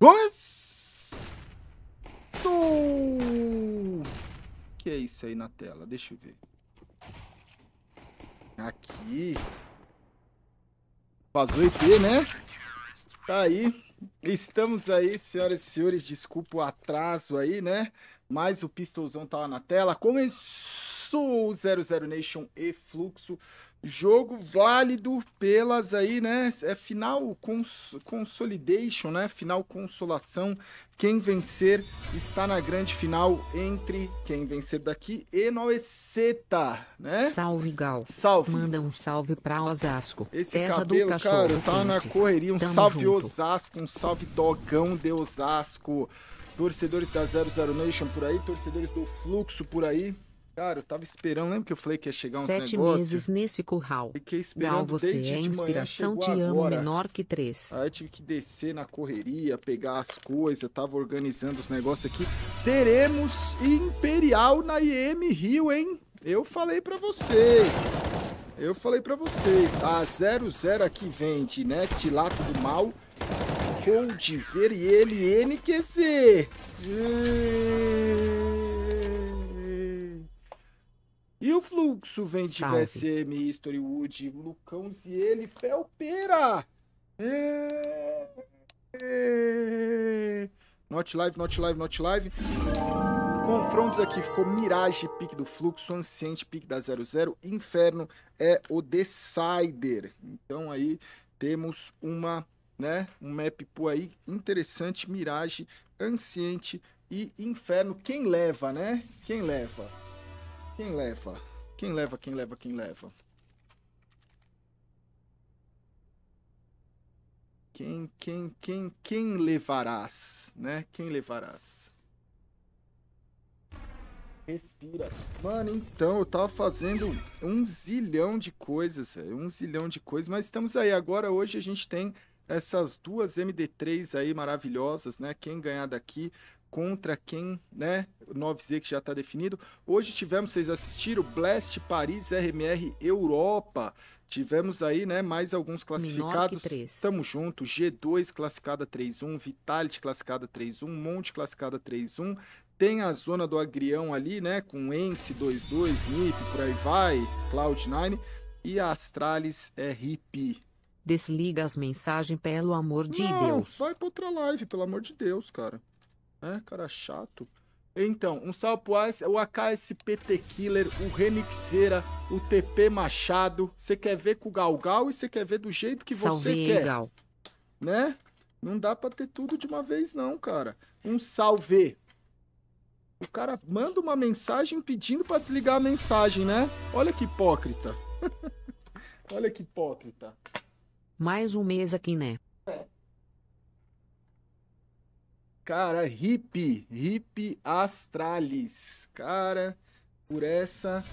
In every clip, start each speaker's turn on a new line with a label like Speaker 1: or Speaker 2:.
Speaker 1: Gosto! que é isso aí na tela? Deixa eu ver. Aqui. Vazou IP, né? Tá aí. Estamos aí, senhoras e senhores. Desculpa o atraso aí, né? Mas o pistolzão tava tá na tela. Começou! Sul, 00 Nation e Fluxo. Jogo válido pelas aí, né? É final cons consolidation, né? Final consolação. Quem vencer está na grande final entre quem vencer daqui e Noeceta,
Speaker 2: né? Salve, Gal. Salve. Manda um salve pra Osasco. Esse terra cabelo, do cara, tá na correria. Um Tamo salve junto.
Speaker 1: Osasco, um salve dogão de Osasco. Torcedores da 00 Nation por aí, torcedores do Fluxo por aí. Cara, eu tava esperando, lembra que eu falei que ia chegar uns Sete negócio? meses
Speaker 2: nesse curral. Fiquei esperando Gal, você desde é inspiração, de manhã, te agora. amo menor
Speaker 1: que três. Aí eu tive que descer na correria, pegar as coisas, tava organizando os negócios aqui. Teremos Imperial na IM Rio, hein? Eu falei pra vocês. Eu falei pra vocês. A 00 aqui vende, né? Tilato do mal. Com dizer e ele NQZ. Hum... E o fluxo vem de Salve. VSM, History Wood, Lucão Ziele, Felpera. É. Not live, not live, not live. Confrontos aqui ficou Mirage, pique do fluxo, Anciente, pique da 00, Inferno é o Decider. Então aí temos uma, né, um map por aí interessante, Mirage, Anciente e Inferno. Quem leva, né? Quem leva? Quem leva? Quem leva, quem leva, quem leva? Quem, quem, quem, quem levarás, né? Quem levarás? Respira. Mano, então, eu tava fazendo um zilhão de coisas, um zilhão de coisas, mas estamos aí. Agora, hoje, a gente tem essas duas MD3 aí maravilhosas, né? Quem ganhar daqui contra quem, né? 9Z que já está definido. Hoje tivemos, vocês assistiram, Blast, Paris, RMR, Europa. Tivemos aí, né, mais alguns classificados. Tamo junto, G2 classificada 3-1, Vitality classificada 3-1, Monte classificada 3-1. Tem a zona do Agrião ali, né, com Ence 2-2, NIP, por aí vai, Cloud9 e Astralis RP. É Desliga
Speaker 2: as mensagens pelo amor de Não, Deus.
Speaker 1: Vai pra outra live, pelo amor de Deus, cara. É, cara chato. Então, um salve pro o AKSPT Killer, o Remixeira, o TP Machado. Você quer ver com o Galgal e você quer ver do jeito que Salve, você quer. Gal. Né? Não dá pra ter tudo de uma vez, não, cara. Um salve. O cara manda uma mensagem pedindo para desligar a mensagem,
Speaker 2: né? Olha que hipócrita.
Speaker 1: Olha que hipócrita.
Speaker 2: Mais um mês aqui, né? Cara,
Speaker 1: Hip, Hip Astralis. Cara, por essa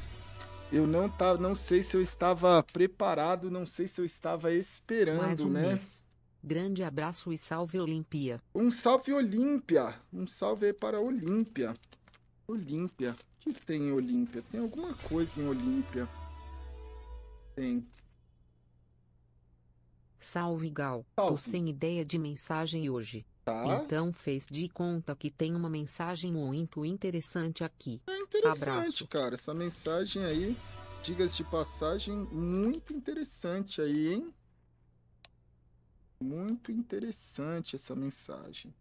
Speaker 1: eu não tava, não sei se eu estava preparado, não sei se eu estava esperando, um né? Mês.
Speaker 2: Grande abraço e salve Olímpia. Um salve Olímpia, um
Speaker 1: salve aí para Olímpia. Olímpia. O que tem em Olímpia? Tem alguma coisa em Olímpia? Tem.
Speaker 2: Salve Gal. Salve. Tô sem ideia de mensagem hoje. Tá. Então fez de conta que tem uma mensagem muito interessante aqui. É
Speaker 1: interessante, Abraço. cara. Essa mensagem aí, diga de passagem, muito interessante aí, hein? Muito interessante essa mensagem.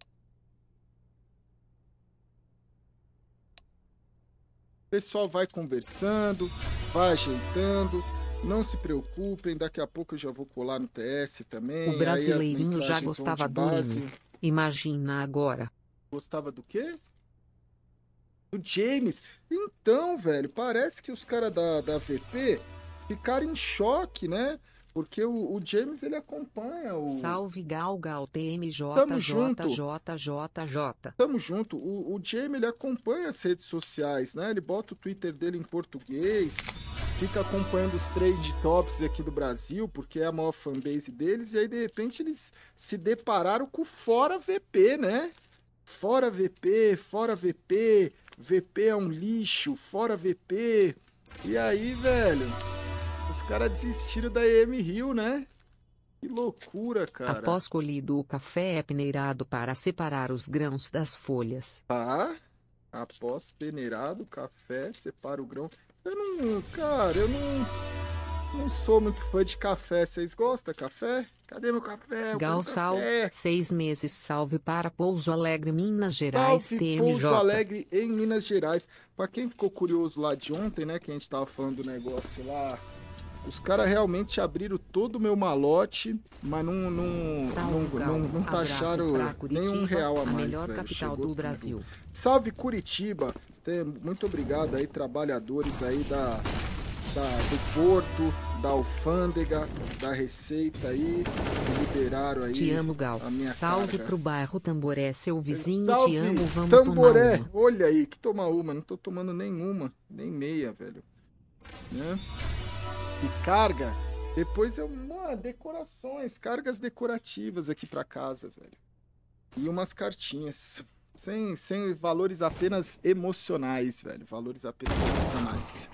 Speaker 1: O pessoal vai conversando, vai ajeitando, não se preocupem, daqui a pouco eu já vou colar no TS também. O brasileirinho já gostava do James.
Speaker 2: Imagina agora.
Speaker 1: Gostava do quê? Do James. Então, velho, parece que os caras da, da VP ficaram em choque, né? Porque o, o, James ele
Speaker 2: acompanha o. Salve Gal, TMJ. Tamo junto. JJJ. Tamo
Speaker 1: junto. O, o James ele acompanha as redes sociais, né? Ele bota o Twitter dele em português fica acompanhando os trade tops aqui do Brasil, porque é a maior fanbase deles, e aí de repente eles se depararam com fora VP, né? Fora VP, fora VP, VP é um lixo, fora VP. E aí, velho, os caras desistiram da EM Rio, né? Que loucura, cara. Após
Speaker 2: colhido, o café é peneirado para separar os grãos das folhas.
Speaker 1: Ah, após peneirado, o café separa o grão. Eu não, cara, eu não, não sou muito fã de café. Vocês gostam café? Cadê meu café? Galsal,
Speaker 2: seis meses, salve para Pouso Alegre, Minas Gerais, salve, TMJ. Pouso Alegre,
Speaker 1: em Minas Gerais. Para quem ficou curioso lá de ontem, né, que a gente tava falando do negócio lá os caras realmente abriram todo o meu malote, mas não, não, Salve, não, não, não taxaram Curitiba, nenhum real a mais. A melhor velho. capital Chegou do Brasil. Salve Curitiba! Até muito obrigado aí, trabalhadores aí da, da, do Porto, da Alfândega, da Receita aí,
Speaker 2: que liberaram aí Te amo, Gal. a minha Salve carga. pro bairro Tamboré, seu vizinho, Salve, te amo, vamos Tamboré, tomar
Speaker 1: olha aí, que tomar uma, não tô tomando nenhuma, nem meia, velho. Né? E carga, depois eu, é mano, decorações, cargas decorativas aqui pra casa, velho. E umas cartinhas. Sem, sem valores apenas emocionais, velho. Valores apenas emocionais.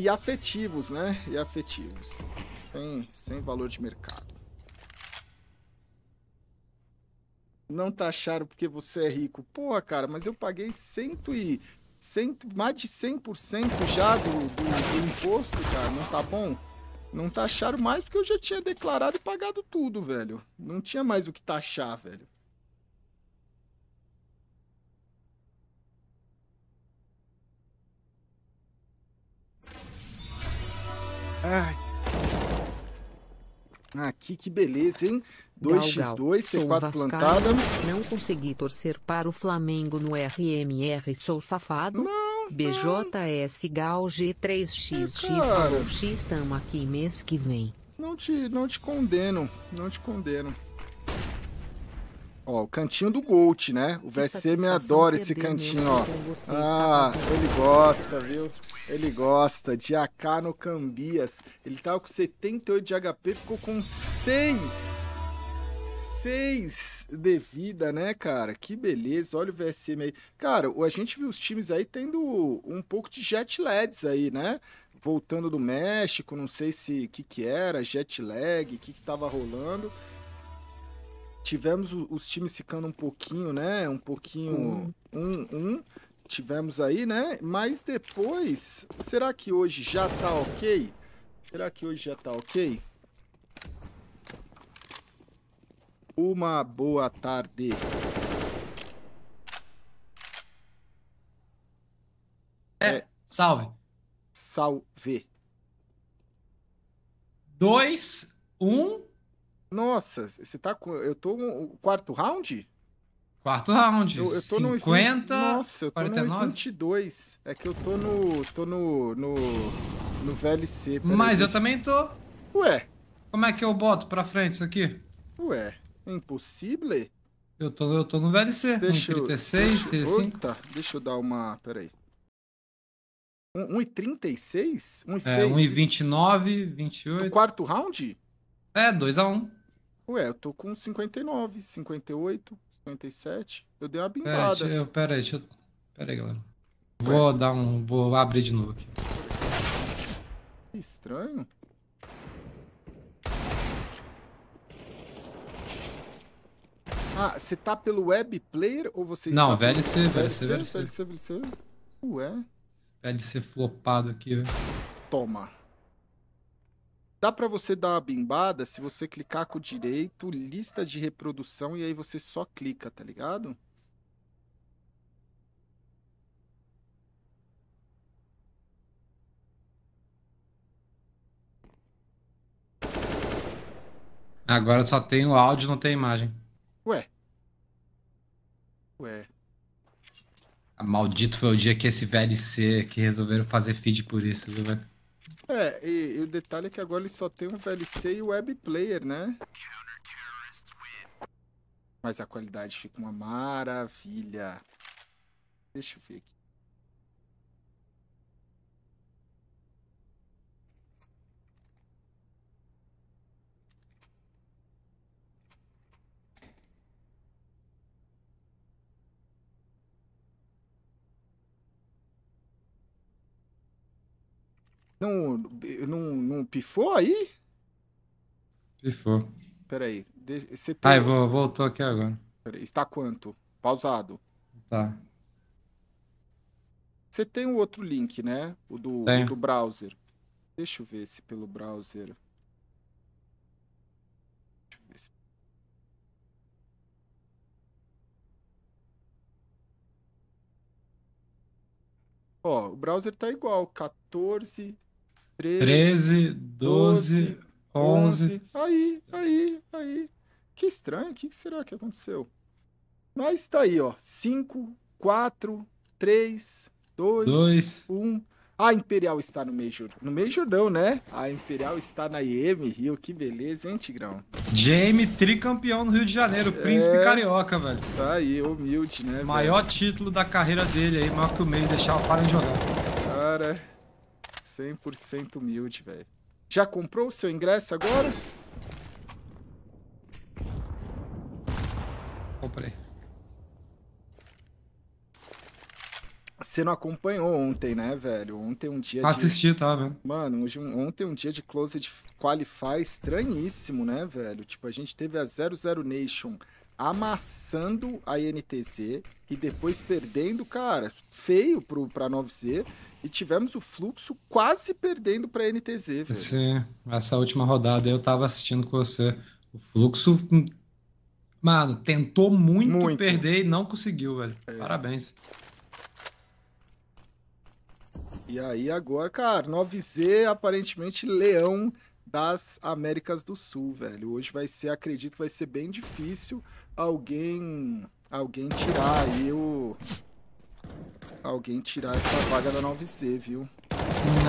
Speaker 1: E afetivos, né? E afetivos. Sem, sem valor de mercado. Não taxaram porque você é rico. Porra, cara, mas eu paguei cento e, cento, mais de 100% já do, do, do imposto, cara. Não tá bom? Não taxaram mais porque eu já tinha declarado e pagado tudo, velho. Não tinha mais o que taxar, velho. Ai. Aqui, ah, que beleza, hein? 2x2, C4 plantada.
Speaker 2: Não consegui torcer para o Flamengo no RMR, sou safado. Não, BJS Gal G3XX é, X tamo aqui mês que vem. Não te, não te condeno,
Speaker 1: não te condeno. Ó, o cantinho do Gold, né? O VSM me adora esse cantinho, ó. Tá ah, ele gosta, viu? Ele gosta de AK no Cambias. Ele tava tá com 78 de HP, ficou com 6. 6 de vida, né, cara? Que beleza. Olha o VSM aí. Cara, a gente viu os times aí tendo um pouco de jet lags aí, né? Voltando do México, não sei se que que era, jet lag, o que que tava rolando tivemos os times ficando um pouquinho, né? Um pouquinho uhum. um, um. Tivemos aí, né? Mas depois, será que hoje já tá ok? Será que hoje já tá ok? Uma boa tarde.
Speaker 3: É, é. salve. Salve. Dois, um.
Speaker 1: Nossa, você tá com. Eu tô no quarto round?
Speaker 3: Quarto round. Eu, eu tô 50. No... Nossa, eu tô 49. no
Speaker 1: 22. É que eu tô no. tô no. no,
Speaker 3: no VLC. Mas aí. eu também tô. Ué. Como é que eu boto pra frente isso aqui? Ué, é impossível? Eu tô, eu tô no VLC. Deixa 1, 36, eu... 35. Oita,
Speaker 1: deixa eu dar uma. Peraí.
Speaker 3: 1,36? 1,6? É, 1,29, 28. No quarto round? É, 2x1.
Speaker 1: Ué, eu tô com 59, 58, 57. Eu dei uma bimbada.
Speaker 3: pera aí, deixa eu. aí, galera. Vou Ué? dar um. Vou abrir de novo aqui.
Speaker 1: Que estranho. Ah, você tá pelo web player ou você Não, está VLC, pelo... VLC, VLC, VLC, VLC, VLC. Ué.
Speaker 3: VLC flopado aqui, velho.
Speaker 1: Toma. Dá para você dar uma bimbada se você clicar com o direito, lista de reprodução, e aí você só clica, tá ligado?
Speaker 3: Agora só tem o áudio, não tem imagem.
Speaker 1: Ué. Ué.
Speaker 3: Ah, maldito foi o dia que esse VLC que resolveram fazer feed por isso, viu, velho?
Speaker 1: É, e, e, o detalhe é que agora ele só tem um VLC e o web player, né? Mas a qualidade fica uma maravilha. Deixa eu ver aqui. Não, não, não pifou aí? Pifou. Peraí. Você ah, tem... Ah, vou,
Speaker 3: voltou aqui agora.
Speaker 1: Peraí, está quanto? Pausado. Tá. Você tem o um outro link, né? O do, o do browser. Deixa eu ver se pelo browser. deixa eu ver Ó, o browser tá igual, 14 13, 12, 11. 11. Aí, aí, aí. Que estranho, o que será que aconteceu? Mas tá aí, ó. 5, 4, 3, 2, 2. 1. A Imperial está no Major. No Major não, né? A Imperial está na IEM Rio. Que beleza, hein, Tigrão?
Speaker 3: Jamie, tricampeão no Rio de Janeiro. É. Príncipe carioca, velho. Tá aí, humilde, né? Maior velho? título da carreira dele aí. Maior que o meio deixar o Fallen jogar.
Speaker 1: Cara... 100% humilde, velho. Já comprou o seu ingresso agora? Comprei. Você não acompanhou ontem, né, velho? Ontem um dia Assisti, de... tá, velho. Mano, hoje, ontem um dia de Closed Qualify estranhíssimo, né, velho? Tipo, a gente teve a 00 Nation amassando a NTZ e depois perdendo, cara, feio pro, pra 9Z. E tivemos o fluxo quase perdendo para a NTZ, velho.
Speaker 3: Sim, essa última rodada eu tava assistindo com você. O fluxo, mano, tentou muito, muito. perder e não conseguiu, velho. É. Parabéns. E aí agora,
Speaker 1: cara, 9Z, aparentemente leão das Américas do Sul, velho. Hoje vai ser, acredito, vai ser bem difícil alguém alguém tirar aí o alguém tirar essa vaga da 9 z viu?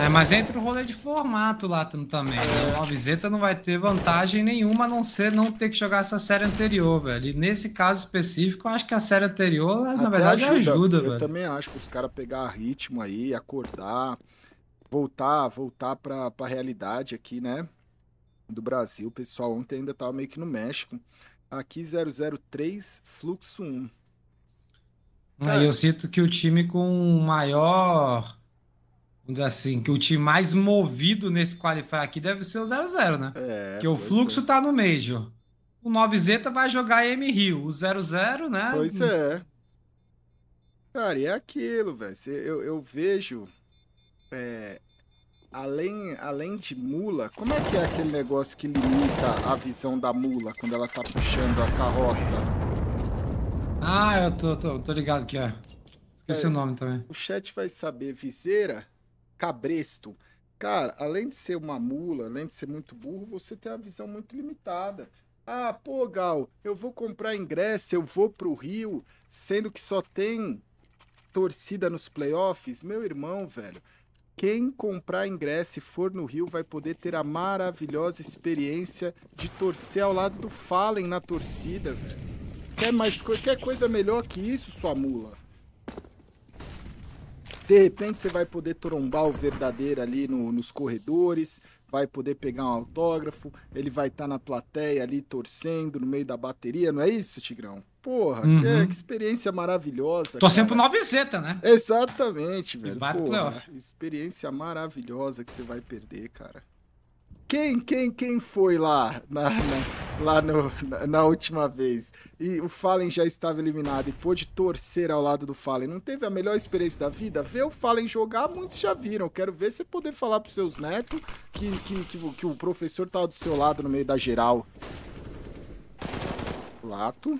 Speaker 3: É, mas entra o rolê de formato lá também, né? É. O 9Z não vai ter vantagem nenhuma a não ser não ter que jogar essa série anterior, velho. E nesse caso específico, eu acho que a série anterior, na verdade, ajuda, ajuda eu velho. Eu também
Speaker 1: acho que os caras pegar ritmo aí, acordar, voltar, voltar pra, pra realidade aqui, né? Do Brasil. O pessoal ontem ainda tava meio que no México. Aqui 003, fluxo 1.
Speaker 3: Aí eu sinto que o time com maior. Vamos dizer assim, que o time mais movido nesse qualifier aqui deve ser o 0-0, né? É, Porque o fluxo é. tá no Major. O 9 Zeta vai jogar M Rio. O 0-0, né? Pois é.
Speaker 1: Cara, e é aquilo, velho. Eu, eu vejo. É, além, além de mula, como é que é aquele negócio que limita a visão da mula quando ela tá puxando a carroça?
Speaker 3: Ah, eu tô, tô, tô ligado que é. Esqueci é, o nome também.
Speaker 1: O chat vai saber. Viseira Cabresto. Cara, além de ser uma mula, além de ser muito burro, você tem uma visão muito limitada. Ah, pô, Gal, eu vou comprar ingresso, eu vou pro Rio, sendo que só tem torcida nos playoffs. Meu irmão, velho, quem comprar ingresso e for no Rio vai poder ter a maravilhosa experiência de torcer ao lado do Fallen na torcida, velho. Quer mais qualquer coisa melhor que isso, sua mula? De repente você vai poder trombar o verdadeiro ali no, nos corredores, vai poder pegar um autógrafo, ele vai estar tá na plateia ali torcendo no meio da bateria, não é isso, Tigrão? Porra, uhum. que, que, experiência maravilhosa. Torcendo pro 9 zeta né? Exatamente, velho. Porra, experiência maravilhosa que você vai perder, cara. Quem, quem, quem foi lá na, na lá no, na, na, última vez? E o Fallen já estava eliminado e pôde torcer ao lado do Fallen. Não teve a melhor experiência da vida? Ver o Fallen jogar, muitos já viram. Quero ver você poder falar para seus netos que, que, que, que o professor estava tá do seu lado no meio da geral.
Speaker 3: Lato.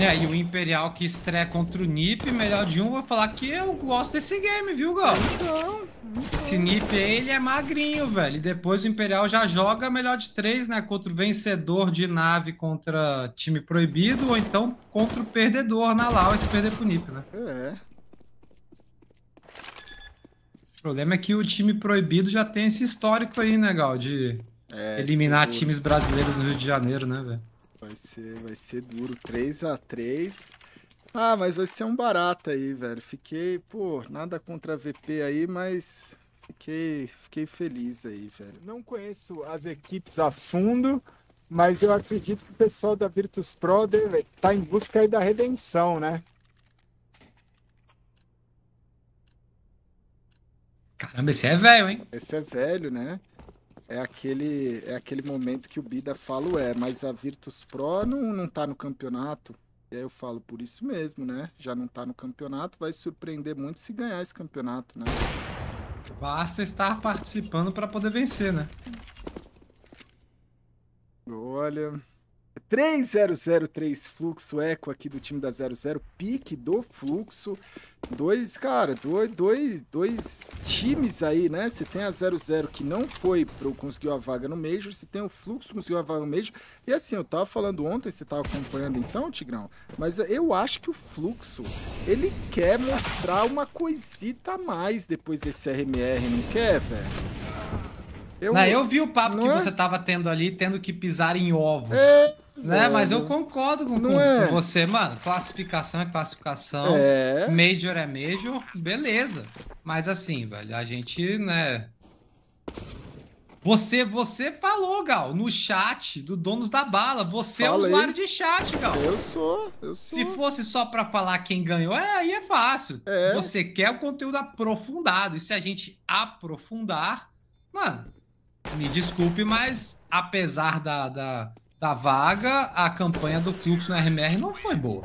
Speaker 3: É, e o Imperial que estreia contra o Nip, melhor de um, vou falar que eu gosto desse game, viu, Gal? Então, então. Esse Nip aí, ele é magrinho, velho. E depois o Imperial já joga melhor de três, né? Contra o vencedor de nave contra time proibido, ou então contra o perdedor na Lau, se perder pro Nip, né? É. O problema é que o time proibido já tem esse histórico aí, né, Gal? De é, eliminar times brasileiros no Rio de Janeiro, né, velho?
Speaker 1: Vai ser, vai ser duro. 3 a 3 Ah, mas vai ser um barato aí, velho. Fiquei, pô, nada contra a VP aí, mas fiquei, fiquei feliz aí, velho. Não conheço as equipes a fundo, mas eu acredito que o pessoal da Virtus Pro deve, tá em busca aí da redenção, né?
Speaker 3: Caramba, esse é velho, hein?
Speaker 1: Esse é velho, né? É aquele, é aquele momento que o Bida fala, é, mas a Virtus Pro não, não tá no campeonato. E aí eu falo, por isso mesmo, né? Já não tá no campeonato, vai surpreender muito se ganhar esse campeonato, né?
Speaker 3: Basta estar participando para poder vencer, né?
Speaker 1: Olha... 3003 fluxo eco aqui do time da 00, pique do fluxo. Dois, cara, dois, dois, dois times aí, né? Você tem a 00 que não foi pro conseguiu a vaga no Major, você tem o fluxo que conseguiu a vaga no Major. E assim, eu tava falando ontem, você tava acompanhando então, Tigrão, mas eu acho que o fluxo, ele quer mostrar uma coisita a mais depois desse RMR,
Speaker 3: não quer, velho? Eu, não, eu vi o papo que é? você tava tendo ali, tendo que pisar em ovos. É, né? É. Mas eu concordo com, com é. você, mano. Classificação é classificação. É. Major é major, beleza. Mas assim, velho, a gente, né. Você, você falou, Gal, no chat do Donos da Bala. Você Falei. é usuário de chat, Gal. Eu
Speaker 1: sou, eu sou. Se
Speaker 3: fosse só pra falar quem ganhou, é, aí é fácil. É. Você quer o conteúdo aprofundado. E se a gente aprofundar, mano, me desculpe, mas apesar da, da da vaga, a campanha do Fluxo no RMR não foi boa.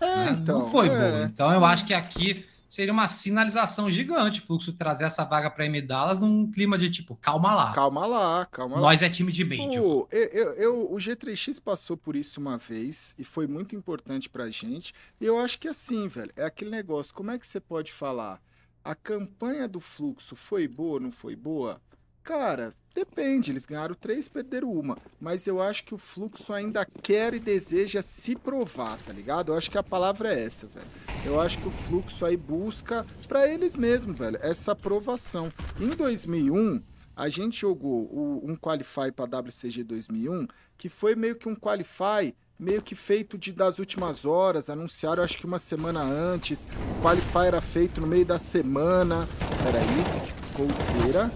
Speaker 3: É, né?
Speaker 1: então, não foi é. boa. Então eu acho
Speaker 3: que aqui seria uma sinalização gigante o Fluxo trazer essa vaga para M Dallas num clima de tipo, calma lá. Calma lá, calma Nós lá. é time de Major. Tipo,
Speaker 1: eu, eu, eu, o G3X passou por isso uma vez e foi muito importante pra gente. E eu acho que assim, velho, é aquele negócio, como é que você pode falar? A campanha do Fluxo foi boa, não foi boa? Cara, depende. Eles ganharam três, perderam uma. Mas eu acho que o fluxo ainda quer e deseja se provar, tá ligado? Eu acho que a palavra é essa, velho. Eu acho que o fluxo aí busca para eles mesmos, velho, essa aprovação. Em 2001, a gente jogou o, um qualify para WCG 2001, que foi meio que um qualify meio que feito de das últimas horas, anunciaram acho que uma semana antes, o qualify era feito no meio da semana, peraí, couveira.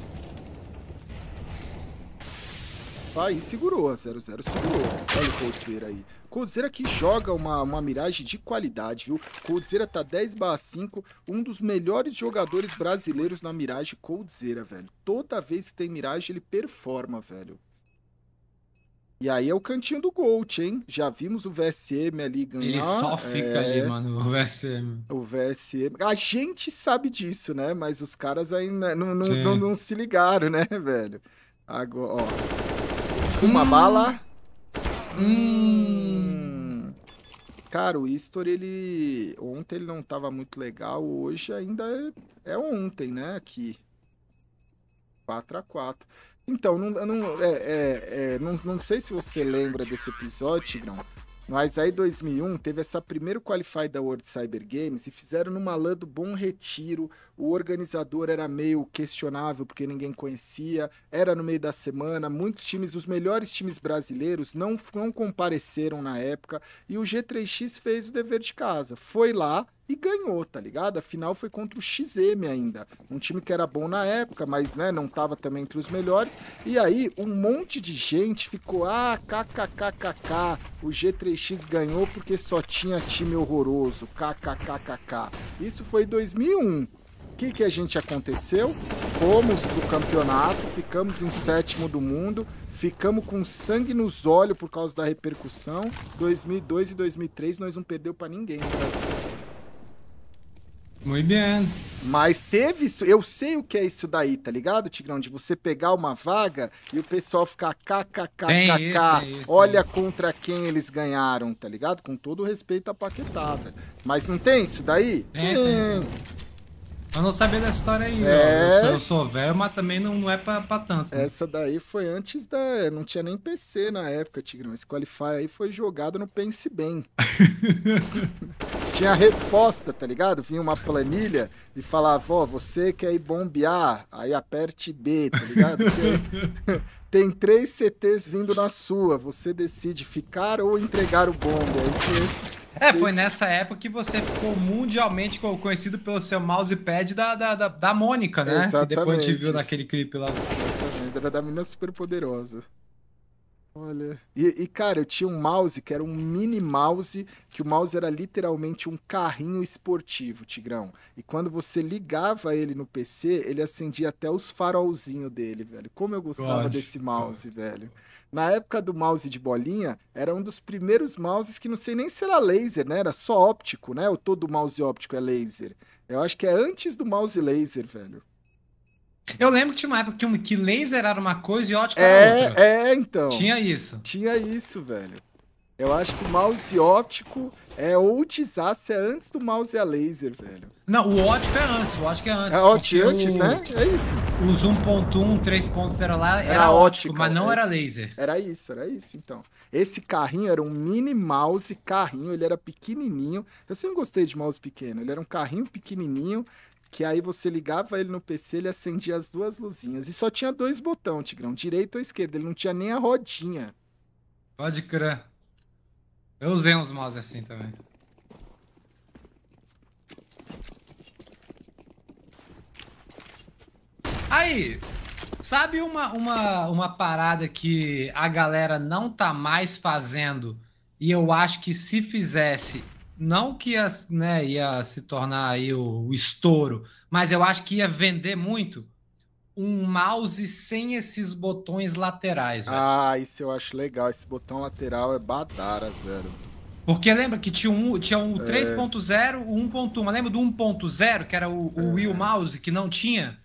Speaker 1: Aí segurou, a 0-0 segurou. Olha o Coldzera aí. Coldzera que joga uma, uma miragem de qualidade, viu? Coldzera tá 10 5, um dos melhores jogadores brasileiros na miragem Coldzera, velho. Toda vez que tem miragem, ele performa, velho. E aí é o cantinho do Gold, hein? Já vimos o VSM ali ganhar. Ele só fica é... ali, mano,
Speaker 3: o VSM.
Speaker 1: O VSM. A gente sabe disso, né? Mas os caras ainda não, não, não, não se ligaram, né, velho? Agora, ó.
Speaker 2: Uma hum. bala. Hum.
Speaker 1: hum. Cara, o Istor, ele... Ontem ele não tava muito legal, hoje ainda é, é ontem, né, aqui. 4x4. Então, não, não, é, é, é, não, não sei se você lembra desse episódio, Tigrão, mas aí 2001 teve essa primeiro qualify da World Cyber Games e fizeram numa LAN do Bom Retiro o organizador era meio questionável porque ninguém conhecia, era no meio da semana, muitos times, os melhores times brasileiros não, não compareceram na época e o G3X fez o dever de casa, foi lá e ganhou, tá ligado? A final foi contra o XM ainda, um time que era bom na época, mas né, não tava também entre os melhores. E aí um monte de gente ficou, ah, kkkkk. o G3X ganhou porque só tinha time horroroso, kkkk. Isso foi 2001 que, que a gente aconteceu? Fomos pro campeonato, ficamos em sétimo do mundo, ficamos com sangue nos olhos por causa da repercussão. 2002 e 2003 nós não perdeu para ninguém no Brasil.
Speaker 3: Muito bem. Mas
Speaker 1: teve isso, eu sei o que é isso daí, tá ligado, Tigrão? De você pegar uma vaga e o pessoal ficar kkkk, olha contra quem eles ganharam, tá ligado? Com todo respeito a Paquetá, velho. Mas não tem isso daí? Tem. tem. tem.
Speaker 3: Eu não sabia dessa história aí. É... Eu, eu, sou, velho, mas também não, não é pra, pra tanto.
Speaker 1: Né? Essa daí foi antes da. Não tinha nem PC na época, Tigrão. Esse Qualify aí foi jogado no Pense Bem. tinha resposta, tá ligado? Vinha uma planilha e falava: Ó, você quer ir bombear? Aí aperte B, tá ligado? Tem três CTs vindo na sua. Você decide ficar ou entregar o bombe. Aí você
Speaker 3: é, foi nessa época que você ficou mundialmente conhecido pelo seu mousepad da, da, da, da Mônica, né? Exatamente. Que depois a gente viu
Speaker 1: naquele clipe lá. Exatamente, era da menina super poderosa. Olha. E, e, cara, eu tinha um mouse que era um mini mouse, que o mouse era literalmente um carrinho esportivo, Tigrão. E quando você ligava ele no PC, ele acendia até os farolzinhos dele, velho. Como eu gostava desse mouse, velho. Na época do mouse de bolinha, era um dos primeiros mouses que não sei nem se era laser, né? Era só óptico, né? Ou todo mouse óptico é laser. Eu acho que é antes do mouse laser, velho.
Speaker 3: Eu lembro que tinha uma época que, que laser era uma coisa e óptico é, era outra. É, então. Tinha isso.
Speaker 1: Tinha isso, velho. Eu acho que o mouse óptico é ou é antes do mouse a laser, velho.
Speaker 3: Não, o óptico é antes, o óptico é antes. É óptico antes, o... né? É isso. Os 1.1, 3.0 lá, era, era óptico, óptico, mas não era... Né? era laser.
Speaker 1: Era isso, era isso, então. Esse carrinho era um mini mouse carrinho, ele era pequenininho. Eu sempre gostei de mouse pequeno, ele era um carrinho pequenininho que aí você ligava ele no PC, ele acendia as duas luzinhas. E só tinha dois botões, Tigrão, direito ou esquerdo, ele não tinha nem a rodinha.
Speaker 3: Pode crer. Eu usei uns mods assim também. Aí, sabe uma, uma, uma parada que a galera não tá mais fazendo e eu acho que se fizesse, não que ia, né, ia se tornar aí o, o estouro, mas eu acho que ia vender muito? um mouse sem esses botões laterais, velho. Ah, isso eu acho legal.
Speaker 1: Esse botão lateral é badara velho.
Speaker 3: Porque lembra que tinha um, tinha um é. 3.0, o 1.1. Lembra do 1.0, que era o, o é. Wii Mouse, que não tinha?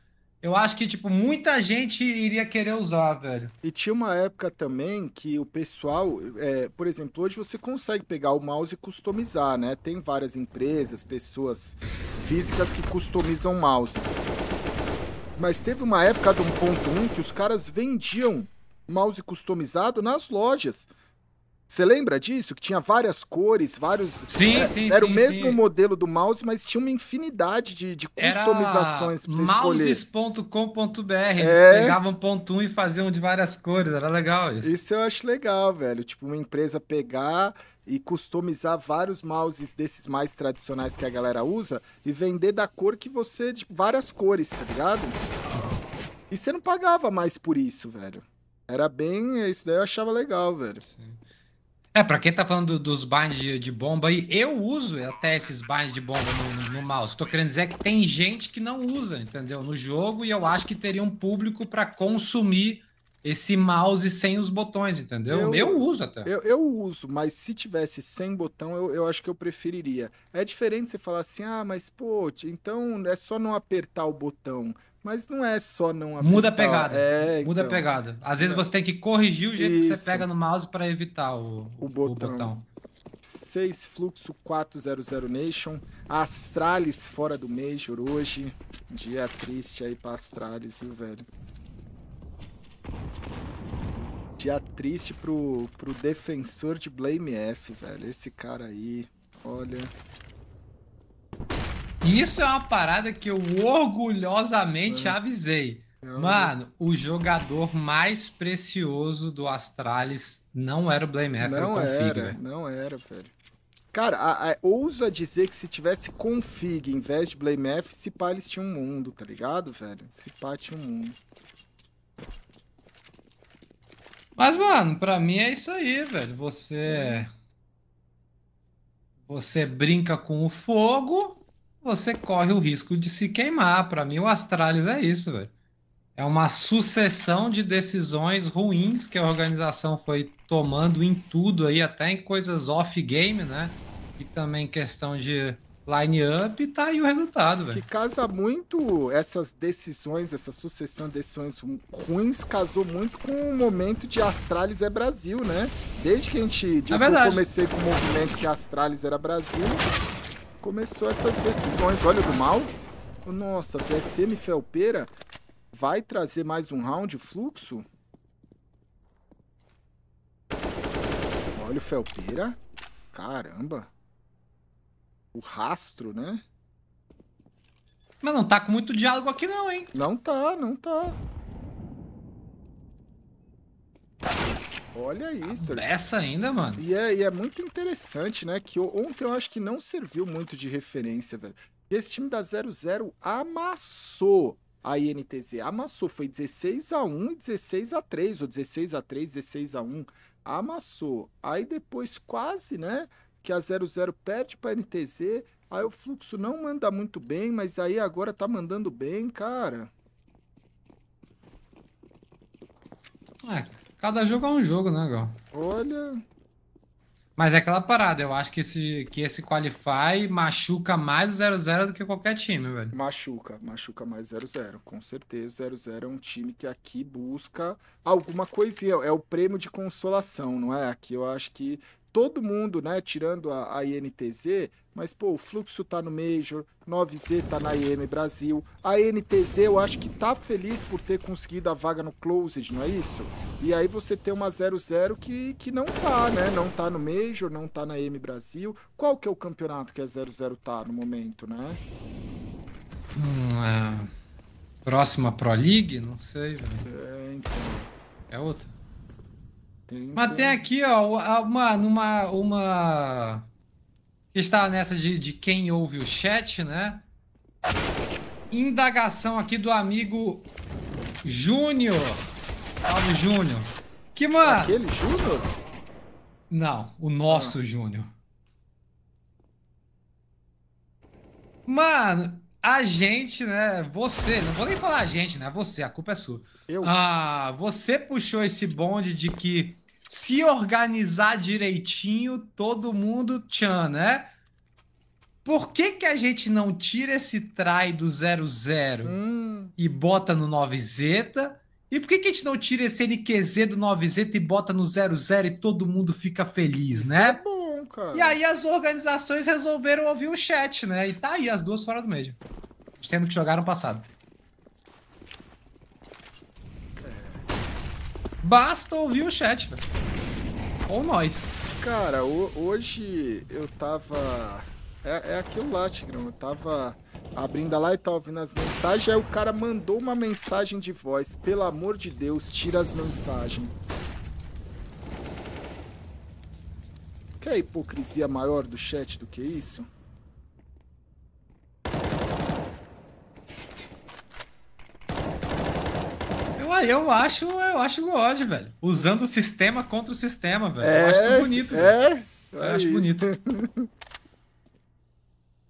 Speaker 3: Eu acho que, tipo, muita gente iria querer usar, velho. E tinha uma época também que o
Speaker 1: pessoal, é, por exemplo, hoje você consegue pegar o mouse e customizar, né? Tem várias empresas, pessoas físicas que customizam mouse. Mas teve uma época do 1.1 que os caras vendiam mouse customizado nas lojas. Você lembra disso? Que tinha várias cores, vários. Sim, é, sim. Era sim, o mesmo sim. modelo do mouse, mas tinha uma infinidade de, de customizações para você
Speaker 3: Mouses.com.br. É... Eles pegavam ponto um e faziam de várias cores. Era legal isso. Isso eu acho legal,
Speaker 1: velho. Tipo, uma empresa pegar e customizar vários mouses desses mais tradicionais que a galera usa e vender da cor que você, tipo, várias cores, tá ligado? E você não pagava mais por isso, velho. Era bem. Isso daí eu achava legal, velho. Sim.
Speaker 3: É, pra quem tá falando dos binds de, de, bomba aí, eu uso até esses binds de bomba no, no, mouse. Tô querendo dizer que tem gente que não usa, entendeu? No jogo, e eu acho que teria um público para consumir esse mouse sem os botões, entendeu? Eu, eu uso até. Eu,
Speaker 1: eu, uso, mas se tivesse sem botão, eu, eu acho que eu preferiria. É diferente você falar assim, ah, mas pô, então é só não apertar o botão. Mas não é só não apertar. Muda a pegada. É, muda então. a pegada. Às vezes é. você tem que
Speaker 3: corrigir o jeito Isso. que você pega no mouse para evitar o, o, o botão. O botão.
Speaker 1: 6 Fluxo 400 Nation, Astralis fora do Major hoje. Dia triste aí pra Astralis, viu, velho? Dia triste pro, pro defensor de Blame F, velho. Esse cara aí, olha.
Speaker 3: Isso é uma parada que eu orgulhosamente é. avisei. É Mano, o jogador mais precioso do Astralis não era o Blame F, não era, era velho. Não era, velho.
Speaker 1: Cara, a, a, ousa dizer que se tivesse config em vez de Blame F, se pá, eles tinham um mundo, tá ligado, velho? Se pá, tinha um mundo.
Speaker 3: Mas, mano, pra mim é isso aí, velho. Você. Você brinca com o fogo, você corre o risco de se queimar. Pra mim, o Astralis é isso, velho. É uma sucessão de decisões ruins que a organização foi tomando em tudo aí, até em coisas off-game, né? E também questão de line-up e tá aí o resultado, velho.
Speaker 1: Que casa muito essas decisões, essa sucessão de decisões ruins, casou muito com o momento de Astralis é Brasil, né? Desde que a gente... É tipo, é comecei com o movimento que Astralis era Brasil, começou essas decisões. Olha o do mal. Nossa, PSM é Felpeira vai trazer mais um round fluxo? Olha o Felpeira. Caramba o
Speaker 3: rastro, né? Mas não tá com muito diálogo aqui não, hein? Não tá, não tá.
Speaker 1: Olha isso. Essa ainda, mano. E é, e é muito interessante, né? Que ontem eu acho que não serviu muito de referência, velho. Esse time da 00 amassou a INTZ. Amassou. Foi 16 x 1 e 16 x 3 Ou 16 x 3 16 x 1 Amassou. Aí depois quase, né? que a 00 perde para a NTZ, aí o fluxo não manda muito bem, mas aí agora tá mandando bem, cara.
Speaker 3: É, cada jogo é um jogo, né, Gal? Olha. Mas é aquela parada, eu acho que esse, que esse Qualify machuca mais o 0-0 do que qualquer time, velho.
Speaker 1: Machuca, machuca mais 0-0, com certeza. 0-0 é um time que aqui busca alguma coisinha, é o prêmio de consolação, não é? Aqui eu acho que todo mundo, né, tirando a, a, INTZ, mas pô, o fluxo tá no Major, 9Z tá na IM Brasil, a INTZ eu acho que tá feliz por ter conseguido a vaga no Closed, não é isso? E aí você tem uma 00 que, que não tá, né, não tá no Major, não tá na IM Brasil, qual que é o campeonato que a 00 tá no momento, né?
Speaker 3: Hum, é... Próxima Pro League? Não sei, velho. É, então... É outra? Tem Mas tem aqui, ó, uma, uma, uma... Está nessa de, de quem ouve o chat, né? Indagação aqui do amigo Júnior. Salve, Júnior. Que, é mano... Aquele Júnior? Não, o nosso ah. Júnior. Mano, a gente, né? Você, não vou nem falar a gente, né? Você, a culpa é sua. Eu? Ah, você puxou esse bonde de que se organizar direitinho, todo mundo tchan, né? Por que, que a gente não tira esse try do 00 hum. e bota no 9Z? E por que, que a gente não tira esse NQZ do 9Z e bota no 00 e todo mundo fica feliz, Isso né? É bom, cara. E aí as organizações resolveram ouvir o chat, né? E tá aí as duas fora do mesmo. Sendo que jogaram passado. Basta ouvir o chat, velho.
Speaker 1: Ou nós. Cara, hoje eu tava. É, é aquilo lá, Tigrão. Eu tava abrindo lá e tava ouvindo as mensagens. Aí o cara mandou uma mensagem de voz. Pelo amor de Deus, tira as mensagens. Quer é hipocrisia maior do chat do que isso?
Speaker 3: eu acho, eu acho God, velho. Usando o sistema contra o sistema, velho. É, eu acho isso é, bonito, é, velho. Eu aí. acho bonito.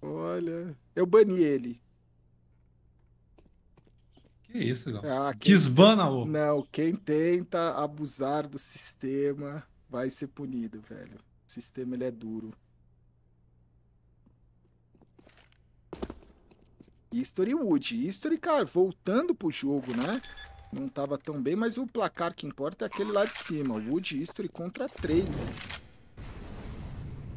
Speaker 1: Olha, eu bani ele. Que isso, galera? Ah, Desbana o. Não, quem tenta abusar do sistema vai ser punido, velho. O sistema ele é duro. History Wood. History, cara, voltando pro jogo, né? não estava tão bem, mas o placar que importa é aquele lá de cima. Wood History contra 3.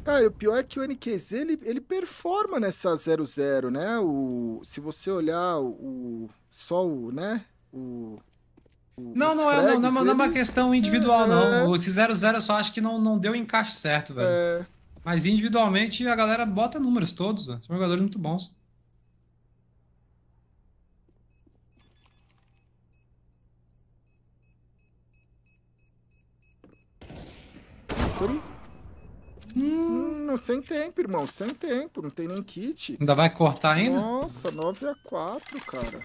Speaker 1: Cara, o pior é que o NQZ, ele, ele performa nessa 0-0, né? O, se você olhar o, o só o, né?
Speaker 3: O, o, não, não, é, não, não, ele... não, é uma é questão individual, é... não. Esse 0-0 eu só acho que não, não deu o encaixe certo, velho. É... Mas individualmente a galera bota números todos, velho. São jogadores muito bons.
Speaker 1: history? Hum, sem tempo, irmão. Sem tempo. Não tem nem kit. Ainda vai cortar ainda? Nossa, 9 a 4 cara.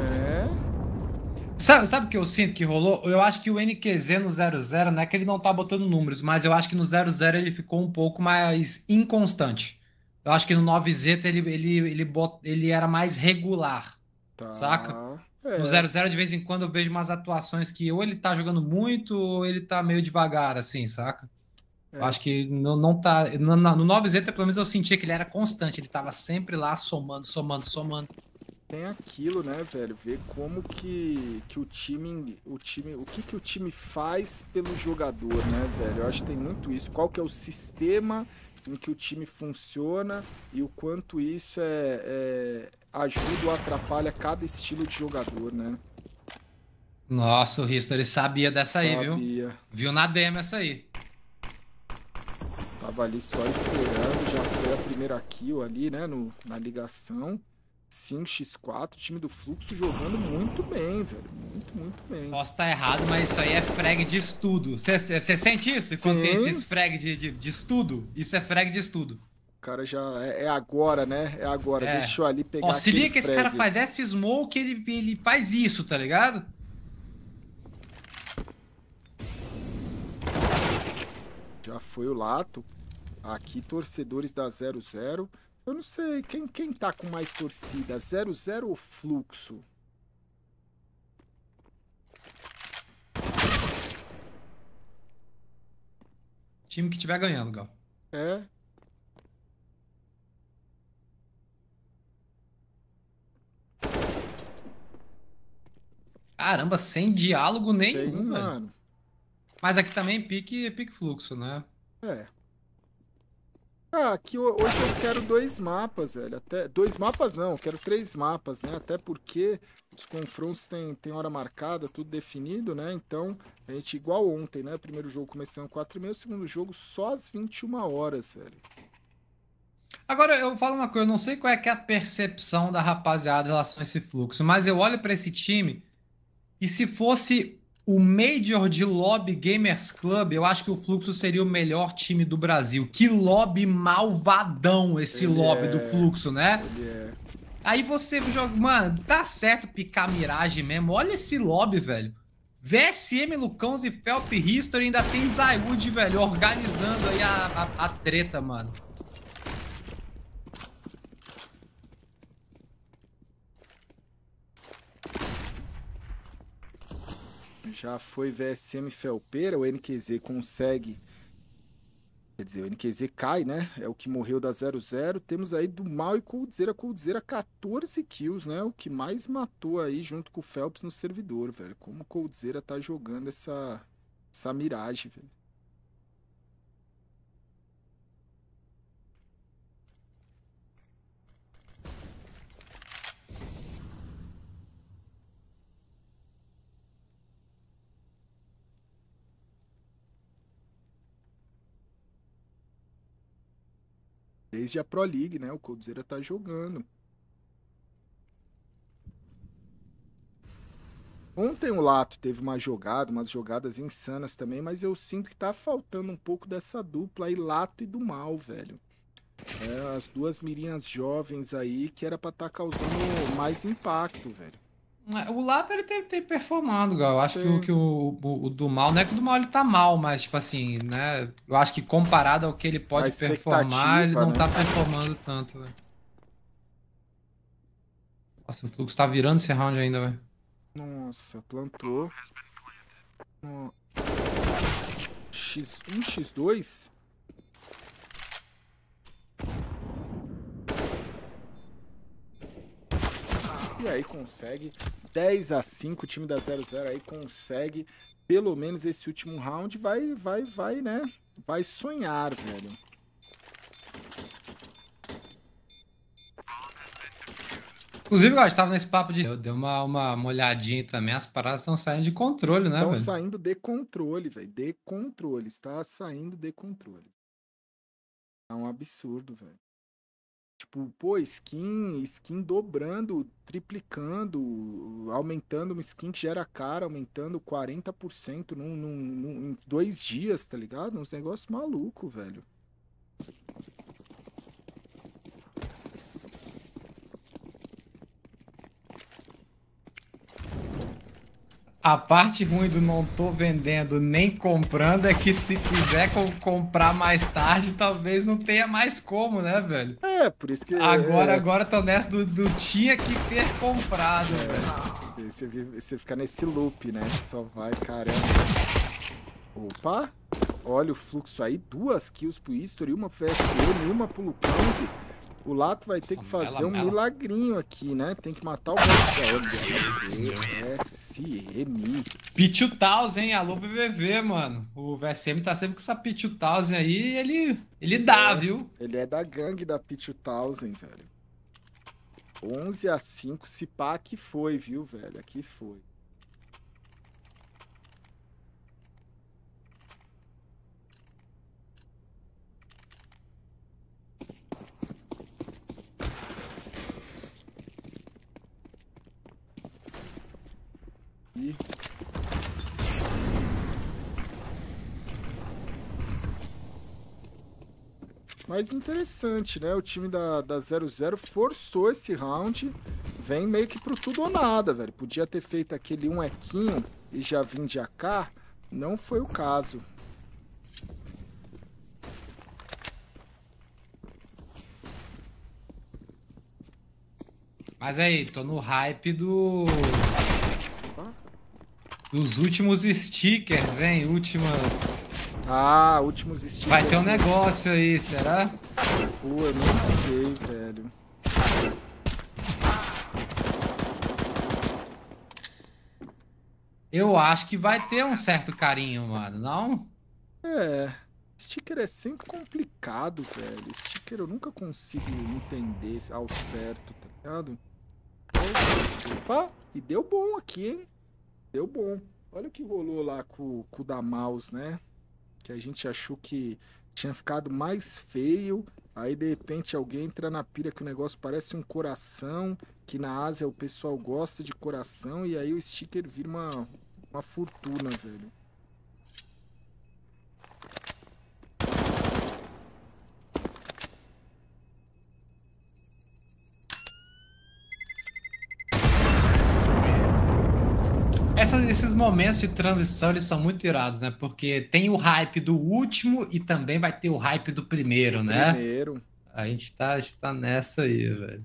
Speaker 3: É. Sabe, sabe o que eu sinto que rolou? Eu acho que o NQZ no 00, não é que ele não tá botando números, mas eu acho que no 00 ele ficou um pouco mais inconstante. Eu acho que no 9Z ele, ele, ele, ele era mais regular.
Speaker 1: Tá. Saca? É. No 0-0,
Speaker 3: de vez em quando, eu vejo umas atuações que ou ele tá jogando muito ou ele tá meio devagar, assim, saca? É. Acho que não, não tá. No, no 9Z, pelo menos eu sentia que ele era constante, ele tava sempre lá somando, somando, somando. Tem aquilo,
Speaker 1: né, velho? Ver como que, que o time. O time. O que, que o time faz pelo jogador, né, velho? Eu acho que tem muito isso. Qual que é o sistema em que o time funciona e o quanto isso é, é ajuda ou atrapalha cada estilo de jogador, né?
Speaker 3: Nossa, o History sabia dessa sabia. aí, viu? Viu na demo essa aí.
Speaker 1: Tava ali só esperando, já foi a primeira kill ali, né, no, na ligação. 5x4, time do Fluxo jogando muito bem, velho. Muito, muito
Speaker 3: bem. Posso estar tá errado, mas isso aí é frag de estudo. Você sente isso? Sim. Quando tem esses frag de, de, de, estudo? Isso é frag de estudo. O cara já.
Speaker 1: É, é agora, né? É agora. É. Deixa eu ali pegar. Ó, se liga que esse cara faz
Speaker 3: essa smoke, ele, ele faz isso, tá ligado?
Speaker 1: Já foi o Lato. Aqui, torcedores da 00. Eu não sei, quem, quem tá com mais torcida? 00 zero ou fluxo?
Speaker 3: Time que tiver ganhando, Gal. É? Caramba, sem diálogo nenhum, mano velho. Mas aqui também é pique, pique fluxo, né?
Speaker 1: É. Ah, aqui hoje eu quero dois mapas, velho. Até dois mapas não, quero três mapas, né? Até porque os confrontos têm, têm hora marcada, tudo definido, né? Então, a gente igual ontem, né? primeiro jogo começando 4 e meia, o segundo jogo só às 21 horas, velho.
Speaker 3: Agora, eu falo uma coisa, eu não sei qual é que é a percepção da rapaziada em relação a esse fluxo, mas eu olho para esse time e se fosse o Major de Lobby Gamers Club, eu acho que o Fluxo seria o melhor time do Brasil. Que lobby malvadão esse Ele lobby é. do Fluxo, né? Ele é. Aí você joga, mano, tá certo picar miragem mesmo. Olha esse lobby, velho. VSM, Lucãos e Felp History ainda tem Zayud, velho, organizando aí a, a, a treta, mano.
Speaker 1: já foi VSM Felpeira, o NQZ consegue. Quer dizer, o NQZ cai, né? É o que morreu da 0-0. Temos aí do Mal e Coldzera. Coldzera 14 kills, né? O que mais matou aí junto com o Phelps no servidor, velho. Como o Coldzera tá jogando essa, essa miragem, velho. desde a Pro League, né? O Coldzera tá jogando. Ontem o Lato teve uma jogada, umas jogadas insanas também, mas eu sinto que tá faltando um pouco dessa dupla aí, Lato e do Mal, velho. É, as duas mirinhas jovens aí que era para estar tá causando mais impacto, velho.
Speaker 3: O lado ele tem, tem performado, Gal. Eu acho que, o, que o, o, o, do mal, não é que o do mal ele tá mal, mas tipo assim, né? Eu acho que comparado ao que ele pode performar, ele não tá né? tá performando tanto, velho. Né. Nossa, o fluxo tá virando esse round ainda, velho.
Speaker 1: Nossa, plantou. X1, X2? E aí consegue 10 a 5, o time da 0 0 aí consegue pelo menos esse último round, vai vai vai, né? Vai sonhar, velho.
Speaker 3: Inclusive, eu estava nesse papo de. Eu dei uma, uma, uma olhadinha também, as paradas estão saindo de controle, né? Estão
Speaker 1: saindo de controle, velho. De controle. Está saindo de controle. É um absurdo, velho. Tipo, pô, skin, skin dobrando, triplicando, aumentando uma skin que gera cara, aumentando 40% num, num, num, em dois dias, tá ligado? Uns negócios malucos, velho.
Speaker 3: A parte ruim do não tô vendendo nem comprando é que se quiser comprar mais tarde, talvez não tenha mais como, né, velho? É, por isso que. Agora, é... agora tô nessa do, do, tinha que ter comprado, é,
Speaker 1: velho. Você, você fica nesse loop, né? só vai, caramba. Opa! Olha o fluxo aí, duas kills pro History, uma pro SO, nenhuma pro Lucase. O Lato vai ter que fazer um milagrinho aqui, né? Tem que matar o VSM. SM.
Speaker 3: Pichu Townsend, hein? Alô, BBV, mano. O VSM tá sempre com essa Pichu Townsend aí e ele, ele dá, é, viu?
Speaker 1: Ele é da gangue da Pichu Townsend, velho. 11 a 5, se pá, aqui foi, viu, velho? Aqui foi. aqui. Mas interessante, né? O time da, da 0 forçou esse round. Vem meio que pro tudo ou nada, velho. Podia ter feito aquele um equinho e já vim de AK. Não foi
Speaker 3: o caso. Mas aí, tô no hype do. Opa. Dos últimos stickers, hein? Últimas.
Speaker 1: Ah, últimos stickers. Vai ter um negócio aí, será? Pô, eu não sei, velho.
Speaker 3: Eu acho que vai ter um certo carinho, mano, não?
Speaker 1: É. Sticker é sempre complicado, velho. Sticker eu nunca consigo entender ao certo, tá ligado? Opa, e deu bom aqui, hein? Deu bom. Olha o que rolou lá com, com o da Mouse, né? Que a gente achou que tinha ficado mais feio. Aí de repente alguém entra na pira que o negócio parece um coração. Que na Ásia o pessoal gosta de coração. E aí o sticker vira uma, uma fortuna, velho.
Speaker 3: Essas, esses momentos de transição eles são muito irados, né? Porque tem o hype do último e também vai ter o hype do primeiro, né? Primeiro. A gente tá, a gente tá nessa aí, velho.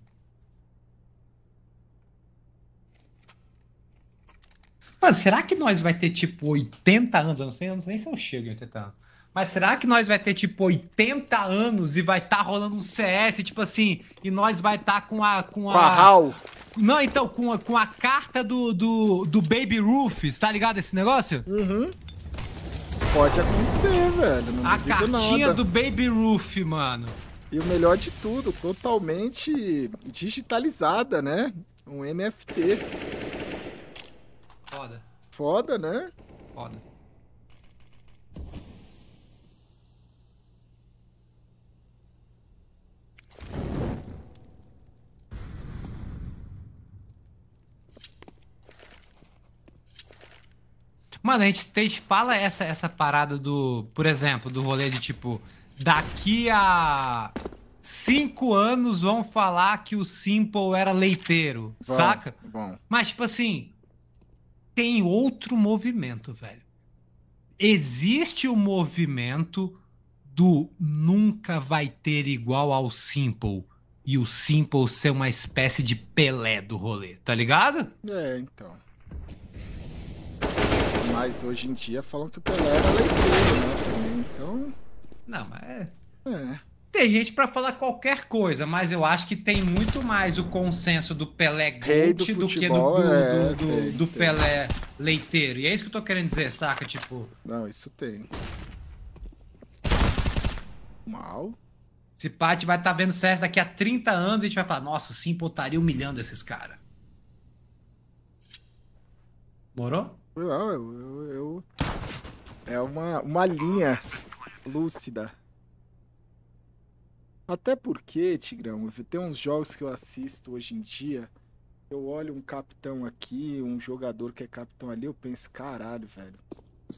Speaker 3: Mano, será que nós vai ter tipo 80 anos? Eu não sei, eu não sei nem se eu chego em 80 anos. Mas será que nós vai ter, tipo, 80 anos e vai estar tá rolando um CS, tipo assim, e nós vai estar tá com a... Com a, Não, então, com a, com a carta do, do, do Baby Roof tá ligado esse negócio? Uhum.
Speaker 1: Pode acontecer, velho. Não a cartinha nada. do
Speaker 3: Baby Roof, mano. E o
Speaker 1: melhor de tudo, totalmente digitalizada, né? Um NFT. Foda. Foda, né?
Speaker 3: Foda. Mano, a gente, a gente fala essa, essa parada do, por exemplo, do rolê de tipo, daqui a cinco anos vão falar que o Simple era leiteiro, bom, saca? Bom. Mas, tipo assim, tem outro movimento, velho. Existe o movimento do nunca vai ter igual ao Simple e o Simple ser uma espécie de Pelé do rolê, tá ligado?
Speaker 1: É, então. Mas hoje em dia falam que o Pelé era leiteiro, né? Então. Não, mas. É. é.
Speaker 3: Tem gente para falar qualquer coisa, mas eu acho que tem muito mais o consenso do Pelé Gold do, do, que do, do, é, do, do, do Pelé leiteiro. E é isso que eu tô querendo dizer, saca? Tipo. Não,
Speaker 1: isso tem. Mal.
Speaker 3: Esse Pati vai estar tá vendo CS daqui a 30 anos e a gente vai falar, nossa, o Simple estaria humilhando esses caras.
Speaker 1: Morou? Não, eu, eu, eu... É uma, uma linha lúcida. Até porque, Tigrão, tem uns jogos que eu assisto hoje em dia. Eu olho um capitão aqui, um jogador que é capitão ali, eu penso, caralho, velho.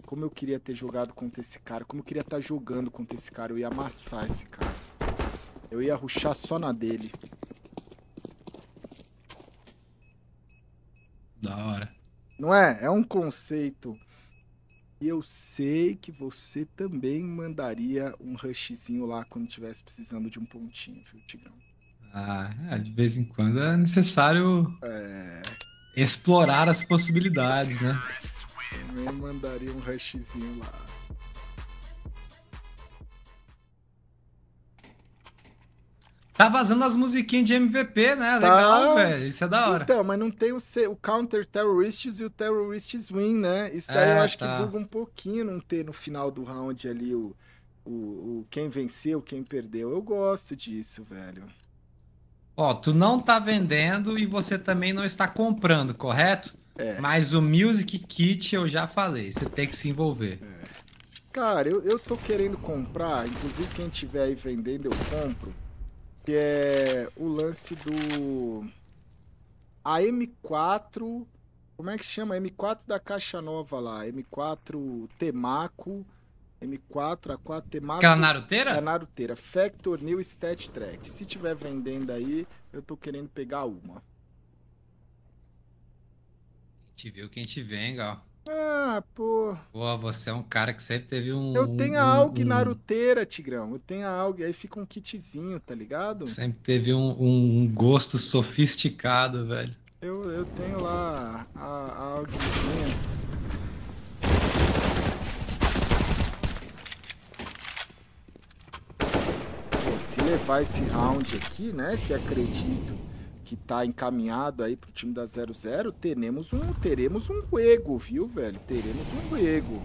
Speaker 1: Como eu queria ter jogado contra esse cara, como eu queria estar tá jogando contra esse cara, eu ia amassar esse cara. Eu ia ruxar só na dele. Da hora. Não é? É um conceito. E eu sei que você também mandaria um rushzinho lá quando estivesse precisando de um pontinho,
Speaker 3: viu, Tigrão? Ah, é, de vez em quando é necessário é... explorar as possibilidades, né?
Speaker 1: Também mandaria um rushzinho lá.
Speaker 3: Tá vazando as musiquinhas de MVP, né? Tá. Legal, velho. Isso é da hora. Então, mas não tem o, C,
Speaker 1: o Counter Terrorists e o Terrorists Win, né? Isso daí é, eu acho tá. que buga um pouquinho não ter no final do round ali o, o, o quem venceu, quem perdeu. Eu gosto disso,
Speaker 3: velho. Ó, tu não tá vendendo e você também não está comprando, correto? É. Mas o Music Kit eu já falei, você tem que se envolver. É.
Speaker 1: Cara, eu, eu tô querendo comprar, inclusive quem tiver aí vendendo eu compro que é o lance do a M4, como é que chama? M4 da caixa nova lá, M4 Temaco, M4 A4 Temaco. É a Canaruteira, Factor New Stat Track. Se tiver vendendo aí, eu tô querendo pegar uma. A
Speaker 3: gente viu o que a gente vem, gal.
Speaker 1: Ah, pô.
Speaker 3: Pô, você é um cara que sempre teve um. Eu tenho a AUG um, um...
Speaker 1: naruteira, Tigrão. Eu tenho a AUG, aí fica um kitzinho, tá ligado? Sempre
Speaker 3: teve um, um gosto sofisticado, velho.
Speaker 1: Eu, eu tenho lá a, a AUGzinha. Pô, se levar esse round aqui, né? Que acredito que tá encaminhado aí pro time da 00, teremos um, teremos um juego, viu, velho? Teremos um juego.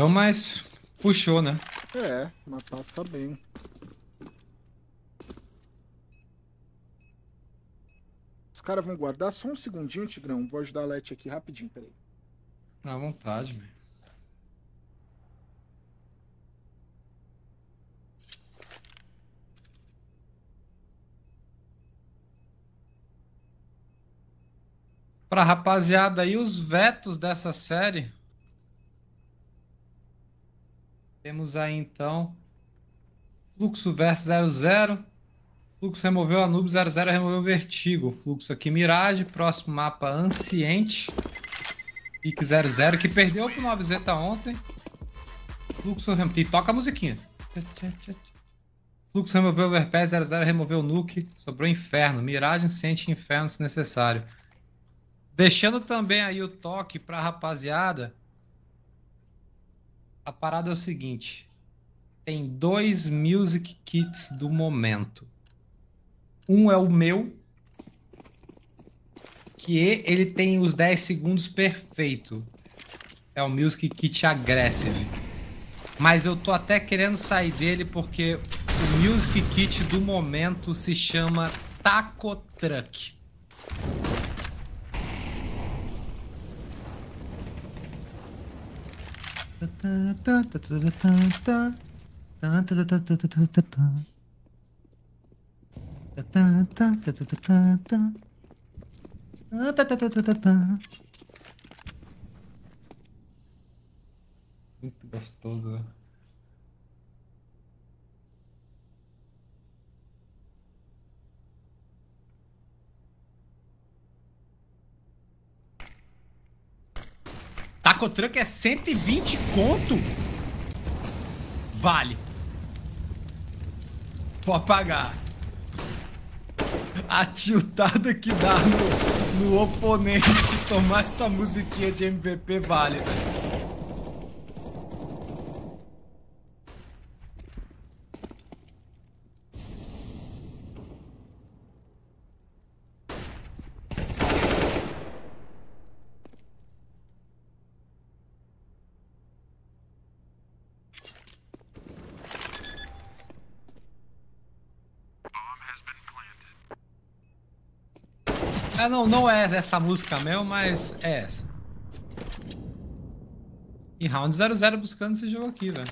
Speaker 3: Morreu, mas puxou, né?
Speaker 1: É, mas passa bem. Os caras vão guardar só um segundinho, Tigrão. Vou ajudar a Leti aqui rapidinho, peraí.
Speaker 3: À vontade, velho. Pra rapaziada aí, os vetos dessa série temos aí então fluxo verso 00. Fluxo removeu Anub 00, removeu Vertigo. Fluxo aqui Mirage, próximo mapa Anciente. Pique 00, que perdeu pro 9Z ontem. Fluxo removeu. toca a musiquinha. Fluxo removeu Overpass 00, removeu Nuke. Sobrou Inferno. Mirage, Anciente Inferno se necessário. Deixando também aí o toque pra rapaziada a parada é o seguinte: tem dois music kits do momento. Um é o meu, que ele tem os 10 segundos perfeito. É o Music Kit Aggressive. Mas eu tô até querendo sair dele porque o Music Kit do momento se chama Taco Truck. Muito gostoso. Né? Truck é 120 conto? Vale. Pode pagar. A tiltada que dá no, no oponente tomar essa musiquinha de MVP vale, velho. É não, não é essa música mesmo, mas é essa. E round 00 buscando esse jogo aqui, velho.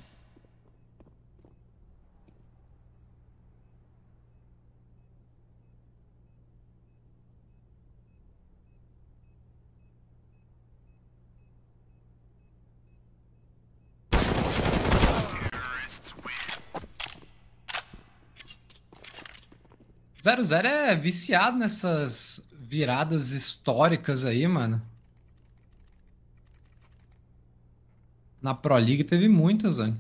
Speaker 3: Zero Zero é viciado nessas viradas históricas aí, mano. Na Pro League teve muitas, velho.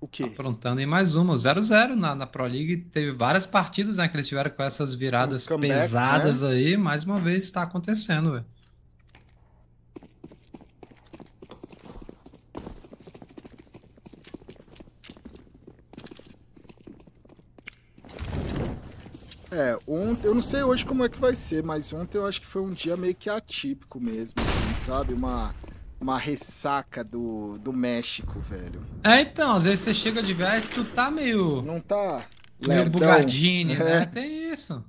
Speaker 3: O quê? Aprontando em mais uma. 0-0 na, na Pro League. Teve várias partidas, né? Que eles tiveram com essas viradas pesadas né? aí. Mais uma vez está acontecendo, velho.
Speaker 1: É, ontem, eu não sei hoje como é que vai ser, mas ontem eu acho que foi um dia meio que atípico mesmo, assim, sabe? Uma, uma ressaca do, do México, velho.
Speaker 3: É, então, às vezes você chega de viagem tu tá meio. Não tá. Meio lerdão. bugadinho, é. né? Tem isso.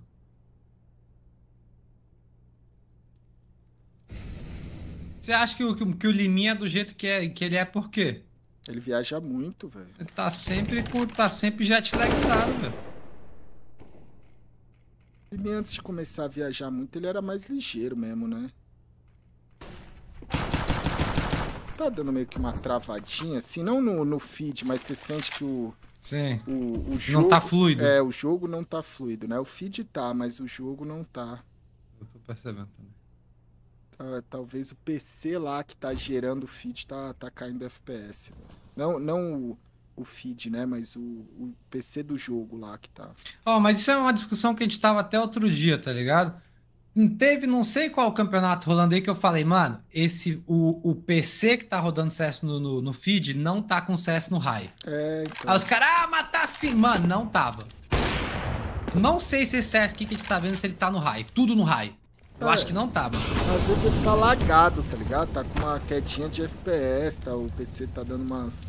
Speaker 3: Você acha que o, que o Liminha é do jeito que, é, que ele é por quê?
Speaker 1: Ele viaja muito, velho.
Speaker 3: Tá sempre, tá sempre jet lagado,
Speaker 1: velho. Ele antes de começar a viajar muito, ele era mais ligeiro mesmo, né? Tá dando meio que uma travadinha, assim, não no, no feed, mas você sente que o, Sim. O, o jogo, não tá fluido. É, o jogo não tá fluido, né? O feed tá, mas o jogo não tá.
Speaker 3: Eu tô percebendo também.
Speaker 1: Tá, talvez o PC lá que tá gerando o feed tá, tá caindo FPS. Velho. Não, não o, o feed, né? Mas o, o PC do jogo lá que tá.
Speaker 3: Ó, oh, mas isso é uma discussão que a gente tava até outro dia, tá ligado? Teve não sei qual campeonato rolando aí que eu falei, mano, esse o, o PC que tá rodando CS no, no, no feed não tá com CS no high.
Speaker 1: É, então. Aí os
Speaker 3: caras, ah, mas tá sim, mano, não tava. Não sei se esse CS aqui que a gente tá vendo, se ele tá no high. Tudo no high. Eu é. acho que não tava tá,
Speaker 1: Às vezes ele tá lagado, tá ligado? Tá com uma quedinha de FPS, tá? O PC tá dando umas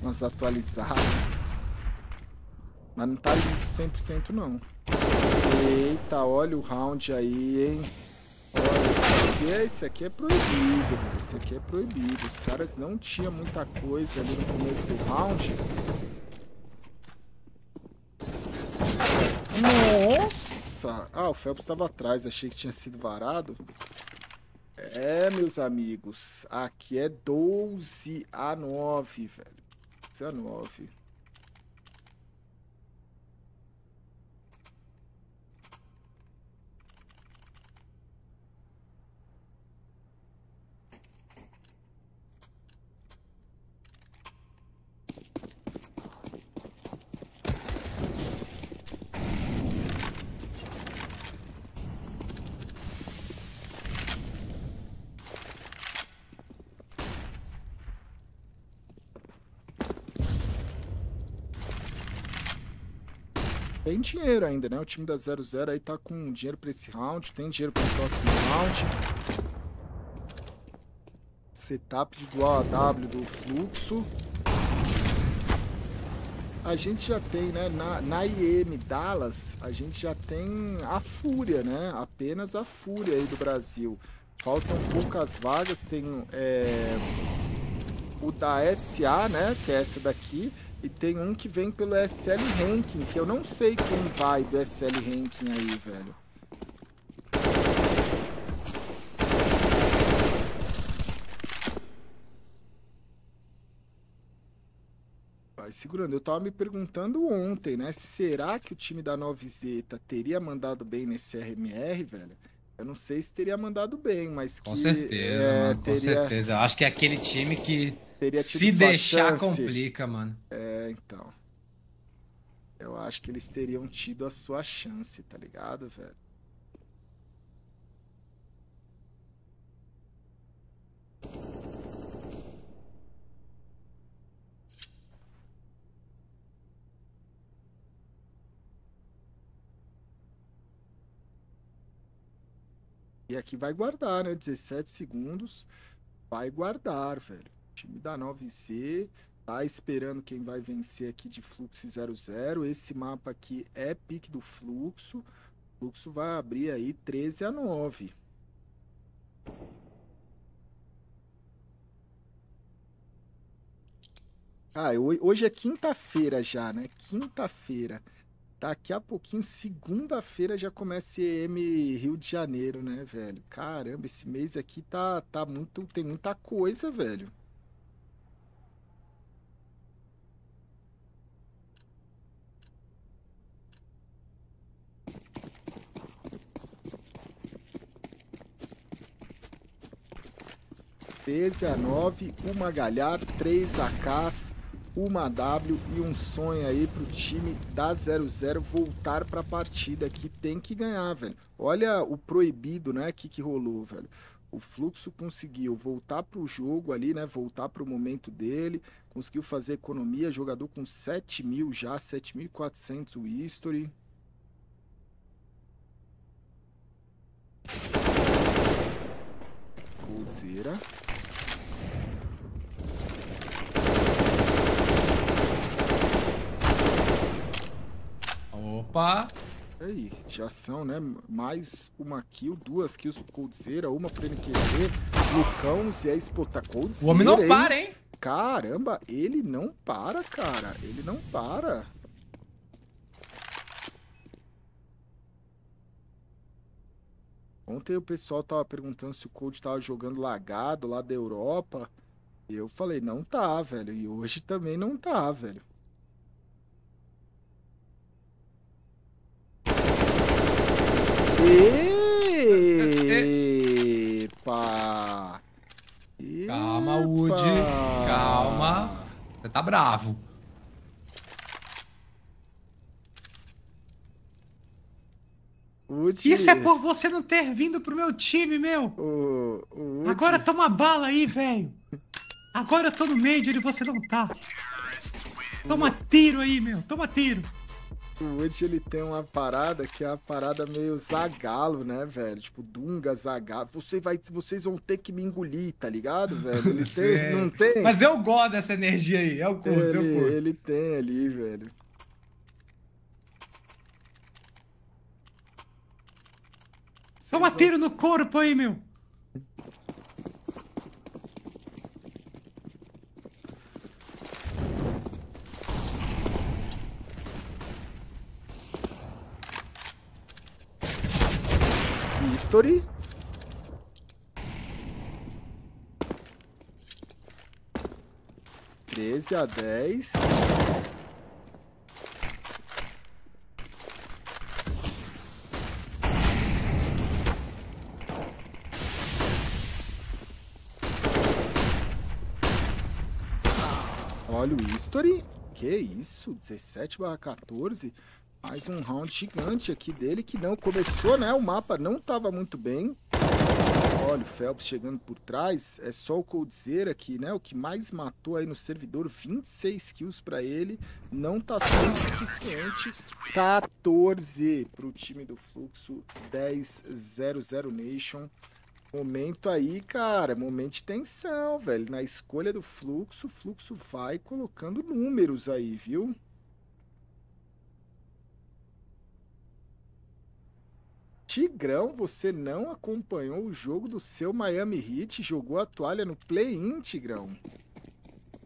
Speaker 1: umas atualizadas. Mas não tá liso 100% não. Eita, olha o round aí, hein? Olha, esse aqui é proibido, velho. Esse aqui é proibido. Os caras não tinham muita coisa ali no começo do round. Nossa! Ah, o Phelps estava atrás. Achei que tinha sido varado. É, meus amigos. Aqui é 12 a 9, velho. Isso é tem dinheiro ainda, né? O time da 00 aí tá com dinheiro pra esse round, tem dinheiro pro próximo round. Setup de dual AW do fluxo. A gente já tem, né? Na, na IM Dallas, a gente já tem a Fúria, né? Apenas a Fúria aí do Brasil. Faltam poucas vagas, tem é, o da SA, né? Que é essa daqui e tem um que vem pelo SL Ranking, que eu não sei quem vai do SL Ranking aí, velho. Vai segurando. Eu tava me perguntando ontem, né? Será que o time da 9Z teria mandado bem nesse RMR, velho? eu não sei se teria mandado bem, mas que, com certeza, é, mano, com certeza. certeza.
Speaker 3: Acho que é aquele time que se deixar chance. complica, mano.
Speaker 1: É, então. Eu acho que eles teriam tido a sua chance, tá ligado, velho? E aqui vai guardar, né? 17 segundos. Vai guardar, velho. O time da 9C tá esperando quem vai vencer aqui de fluxo 00. Esse mapa aqui é pique do fluxo. O fluxo vai abrir aí 13 a 9. Ah, hoje é quinta-feira já, né? Quinta-feira. Daqui a pouquinho, segunda-feira, já começa EM Rio de Janeiro, né, velho? Caramba, esse mês aqui tá, tá muito. Tem muita coisa, velho. Treze a nove, uma galhar, três AKs, uma W e um sonho aí pro time da 0-0 voltar pra partida que tem que ganhar, velho. Olha o proibido, né, que que rolou, velho. O fluxo conseguiu voltar pro jogo ali, né, voltar pro momento dele, conseguiu fazer economia, jogador com 7 mil já, 7.400 o history. Coldzera. Opa! Aí, já são, né? Mais uma kill, duas kills pro Coldzera, uma pro MQZ, Lucão, Zéis, pô, tá Coldzera, O homem não hein? para, hein? Caramba, ele não para, cara. Ele não para. Ontem o pessoal tava perguntando se o Cold tava jogando lagado lá da Europa. E eu falei, não tá, velho. E hoje também não tá, velho. Epa!
Speaker 3: Epa! Calma, Woody. Calma. Você tá bravo. Woody. Isso é por você não ter vindo pro meu time, meu. O, o Agora toma bala aí, velho. Agora eu tô no meio e você não tá. Toma tiro aí, meu. Toma tiro. O Wood, ele
Speaker 1: tem uma parada que é uma parada meio zagalo, né, velho? Tipo, Dunga, zagalo. Você vai, vocês vão ter que me engolir, tá ligado, velho? Ele tem, não tem? Mas eu gosto dessa energia aí, eu curto, ele, curto. Ele tem ali, velho.
Speaker 3: Toma tiro no corpo aí, meu!
Speaker 1: Treze a dez. Olha o history. Que isso? dezessete barra 14? Mais um round gigante aqui dele que não começou, né? O mapa não estava muito bem. Olha o Phelps chegando por trás. É só o Coldzera aqui, né? O que mais matou aí no servidor. 26 kills para ele. Não tá sendo suficiente. 14 para o time do Fluxo. 10-0-0 Nation. Momento aí, cara, momento de tensão, velho. Na escolha do fluxo, o fluxo vai colocando números aí, viu? Tigrão, você não acompanhou o jogo do seu Miami Heat, jogou a toalha no play-in, Tigrão.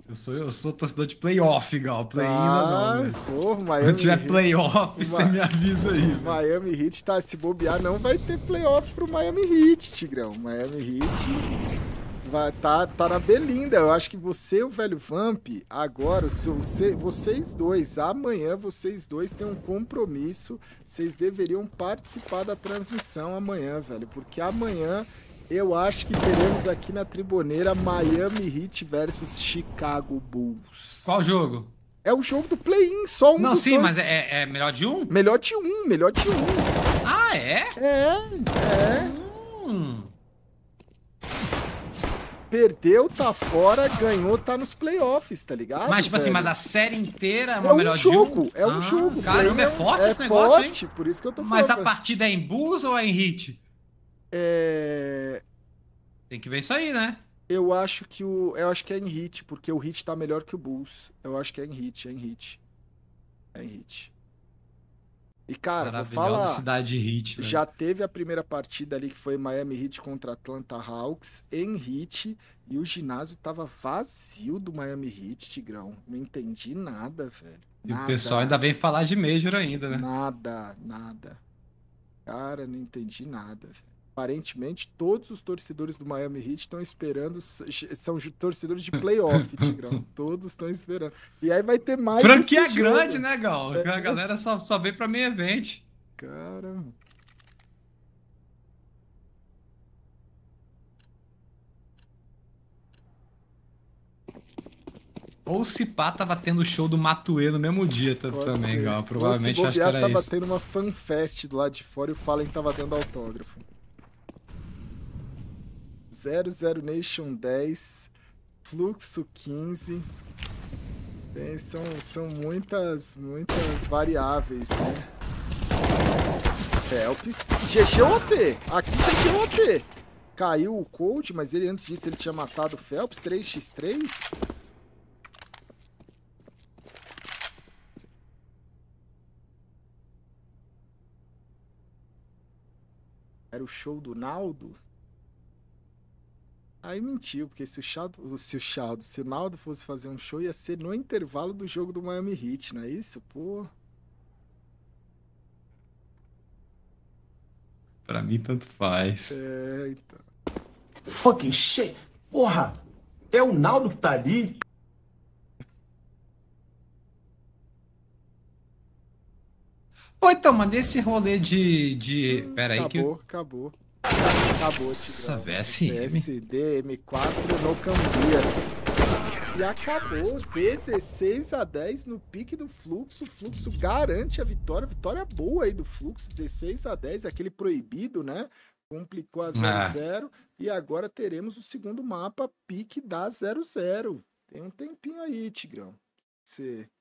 Speaker 3: Eu sou, eu sou torcedor de playoff, Gal. Play-in ah, não, né?
Speaker 1: porra, Miami Quando tiver playoff, você me
Speaker 3: avisa aí.
Speaker 1: Miami Heat tá, se bobear, não vai ter playoff pro Miami Heat, Tigrão. Miami Heat Vai, tá, tá na Belinda. Eu acho que você e o velho Vamp, agora, você, vocês dois, amanhã vocês dois têm um compromisso. Vocês deveriam participar da transmissão amanhã, velho. Porque amanhã eu acho que teremos aqui na Triboneira Miami Heat versus Chicago Bulls. Qual jogo? É o jogo do play-in, só um Não, sim, dois. mas
Speaker 3: é, é, melhor de um? Melhor
Speaker 1: de um, melhor de um.
Speaker 3: Ah, é? É, é.
Speaker 1: Hum. Perdeu, tá fora, ganhou, tá nos playoffs, tá
Speaker 3: ligado? Mas, tipo assim, velho? assim, mas a série inteira é uma é um melhor jogo. De um? É um ah, jogo. Caramba, é forte é esse negócio, forte,
Speaker 1: hein? Por isso que eu tô falando. Mas a partida é em Bulls ou é em Hit? É. Tem que ver isso aí, né? Eu acho que o. Eu acho que é em Hit, porque o Hit tá melhor que o Bulls. Eu acho que é em Hit, é em Hit. É em Hit. E, cara, vou falar. Cidade velho. já teve a primeira partida ali que foi Miami Heat contra Atlanta Hawks em Heat. E o ginásio tava vazio do Miami Heat, Tigrão. Não entendi nada, velho. E o pessoal ainda vem falar de Major ainda, né? Nada, nada. Cara, não entendi nada, velho. Aparentemente, todos os torcedores do Miami Heat estão esperando. São torcedores de playoff, Tigrão. todos estão esperando. E aí vai ter mais. Franquia grande, jogo. né, Gal? É. A galera
Speaker 3: só, só vem pra meio evento. Caramba. Ou se pá, tava tendo o show do Matue no mesmo dia Pode também, ser. Gal. Provavelmente já se acho que era tava isso. tava
Speaker 1: tendo uma fanfest do lado de fora e o Fallen tava dando autógrafo. 00 Nation 10, Fluxo 15. Tem, são, são muitas, muitas variáveis, né? Phelps, GGOT, aqui GG GGOT. Caiu o Cold, mas ele antes disso ele tinha matado o Phelps, 3x3. Era o show do Naldo? Aí mentiu, porque se o Chaldo, se o Chaldo, se o Naldo fosse fazer um show, ia ser no intervalo do jogo do Miami Heat, não é isso? Pô.
Speaker 3: Pra mim, tanto faz.
Speaker 1: É, então. Fucking shit! Porra! É o Naldo que tá ali?
Speaker 3: Pois então, mas nesse rolê de. de... Hum, Pera aí que. Acabou,
Speaker 1: acabou. Acabou, Nossa, VSM. M4 no Cambias. E acabou, 16 a 10 no pique do Fluxo. O Fluxo garante a vitória. Vitória boa aí do Fluxo, 16 a 10, aquele proibido, né? Complicou a 0-0. É. Ah. E agora teremos o segundo mapa, pique da 0-0. Tem um tempinho aí, Tigrão. Você